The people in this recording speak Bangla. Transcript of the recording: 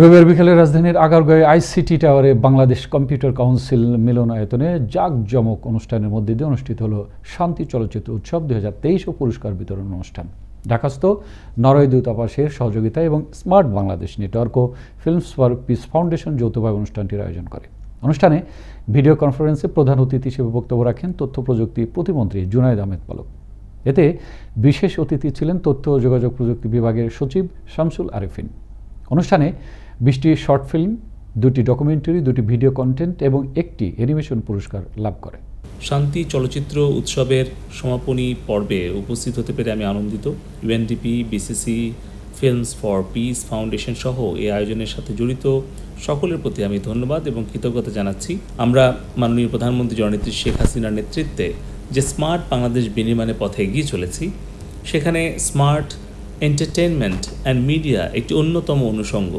রবিবার বিকালে রাজধানীর আগারগাঁয়ে আইসিটি টাওয়ারে বাংলাদেশ কম্পিউটার কাউন্সিল মিলনায়তনে জাঁকজমক অনুষ্ঠানের মধ্যে দিয়ে অনুষ্ঠিত হল শান্তি চলচ্চিত্র উৎসব দুই তেইশও পুরস্কার বিতরণ অনুষ্ঠান ঢাকাস্থ নরয় দূতাবাসের সহযোগিতা এবং স্মার্ট বাংলাদেশ নেটওয়ার্ক ও ফিল্মস ফর পিস ফাউন্ডেশন যৌথভাবে অনুষ্ঠানটির আয়োজন করে অনুষ্ঠানে ভিডিও কনফারেন্সে প্রধান অতিথি হিসেবে বক্তব্য রাখেন তথ্য প্রযুক্তি প্রতিমন্ত্রী জুনায়দ আহমেদ পালক এতে বিশেষ অতিথি ছিলেন তথ্য ও যোগাযোগ প্রযুক্তি বিভাগের সচিব শামসুল আরেফিন অনুষ্ঠানে বিশটি শর্ট ফিল্ম দুটি ডকুমেন্টারি দুটি ভিডিও কন্টেন্ট এবং একটি অ্যানিমেশন পুরস্কার লাভ করে শান্তি চলচ্চিত্র উৎসবের সমাপনী পর্বে উপস্থিত হতে পেরে আমি আনন্দিত UNDP BCC films for peace foundation সহ এই আয়োজনের সাথে জড়িত সকলের প্রতি আমি ধন্যবাদ এবং কৃতজ্ঞতা জানাচ্ছি আমরা মাননীয় প্রধানমন্ত্রী জননেত্রী শেখ হাসিনার নেতৃত্বে যে স্মার্ট বাংলাদেশ বিনির্মাণের পথে এগিয়ে চলেছি সেখানে স্মার্ট এন্টারটেনমেন্ট অ্যান্ড মিডিয়া একটি অন্যতম অনুষঙ্গ